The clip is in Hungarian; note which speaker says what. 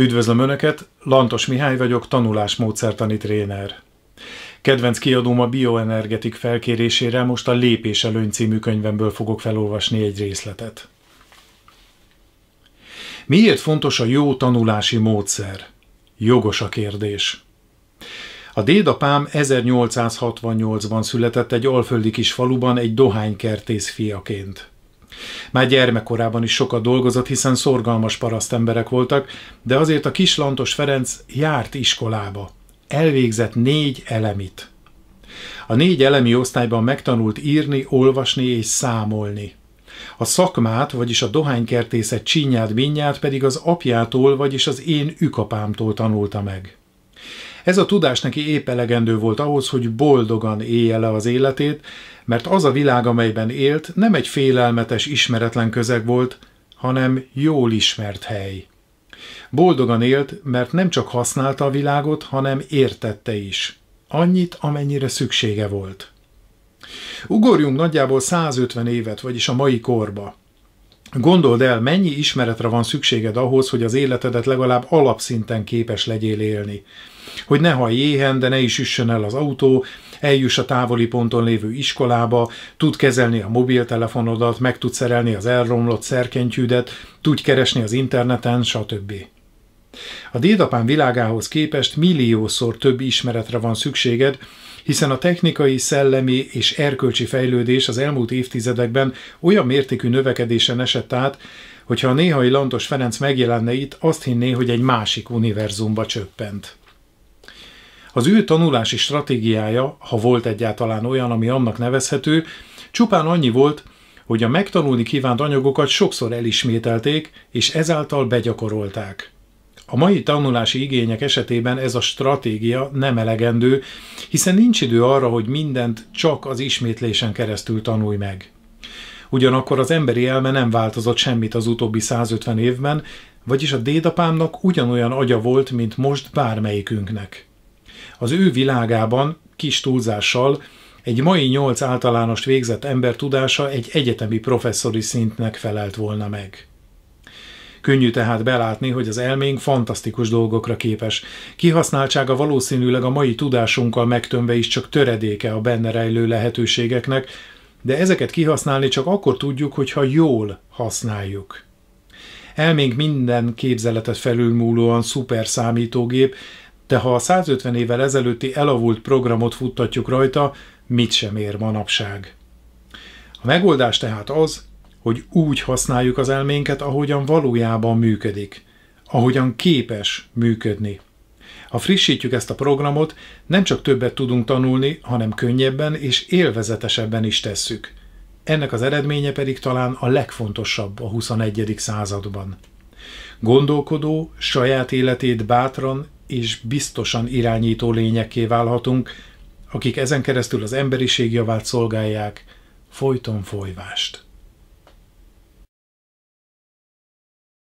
Speaker 1: Üdvözlöm Önöket, Lantos Mihály vagyok, tanulásmódszertani tréner. Kedvenc kiadóm a bioenergetik felkérésére most a Lépés előny című könyvemből fogok felolvasni egy részletet. Miért fontos a jó tanulási módszer? Jogos a kérdés. A dédapám 1868-ban született egy alföldi kis faluban egy dohánykertész fiaként. Már gyermekkorában is sokat dolgozott, hiszen szorgalmas parasztemberek voltak, de azért a kislantos Ferenc járt iskolába. Elvégzett négy elemit. A négy elemi osztályban megtanult írni, olvasni és számolni. A szakmát, vagyis a dohánykertészet csinyát minnyát pedig az apjától, vagyis az én ükapámtól tanulta meg. Ez a tudás neki épp elegendő volt ahhoz, hogy boldogan élje le az életét, mert az a világ, amelyben élt, nem egy félelmetes, ismeretlen közeg volt, hanem jól ismert hely. Boldogan élt, mert nem csak használta a világot, hanem értette is. Annyit, amennyire szüksége volt. Ugorjunk nagyjából 150 évet, vagyis a mai korba. Gondold el, mennyi ismeretre van szükséged ahhoz, hogy az életedet legalább alapszinten képes legyél élni. Hogy ne hajj éhen, de ne is üssön el az autó, eljuss a távoli ponton lévő iskolába, tud kezelni a mobiltelefonodat, meg tud szerelni az elromlott szerkentyűdet, tud keresni az interneten, stb. A dédapám világához képest milliószor több ismeretre van szükséged, hiszen a technikai, szellemi és erkölcsi fejlődés az elmúlt évtizedekben olyan mértékű növekedésen esett át, hogyha a néhai Lantos Ferenc megjelenne itt, azt hinné, hogy egy másik univerzumba csöppent. Az ő tanulási stratégiája, ha volt egyáltalán olyan, ami annak nevezhető, csupán annyi volt, hogy a megtanulni kívánt anyagokat sokszor elismételték, és ezáltal begyakorolták. A mai tanulási igények esetében ez a stratégia nem elegendő, hiszen nincs idő arra, hogy mindent csak az ismétlésen keresztül tanulj meg. Ugyanakkor az emberi elme nem változott semmit az utóbbi 150 évben, vagyis a dédapámnak ugyanolyan agya volt, mint most bármelyikünknek. Az ő világában, kis túlzással, egy mai nyolc általános végzett ember tudása egy egyetemi professzori szintnek felelt volna meg. Könnyű tehát belátni, hogy az elménk fantasztikus dolgokra képes. Kihasználtsága valószínűleg a mai tudásunkkal megtömve is csak töredéke a benne rejlő lehetőségeknek, de ezeket kihasználni csak akkor tudjuk, hogyha jól használjuk. Elménk minden képzeletet felülmúlóan szuper számítógép, de ha a 150 évvel ezelőtti elavult programot futtatjuk rajta, mit sem ér manapság. A megoldás tehát az, hogy úgy használjuk az elménket, ahogyan valójában működik, ahogyan képes működni. Ha frissítjük ezt a programot, nem csak többet tudunk tanulni, hanem könnyebben és élvezetesebben is tesszük. Ennek az eredménye pedig talán a legfontosabb a 21. században. Gondolkodó, saját életét bátran és biztosan irányító lényekké válhatunk, akik ezen keresztül az emberiség javát szolgálják, folyton folyvást.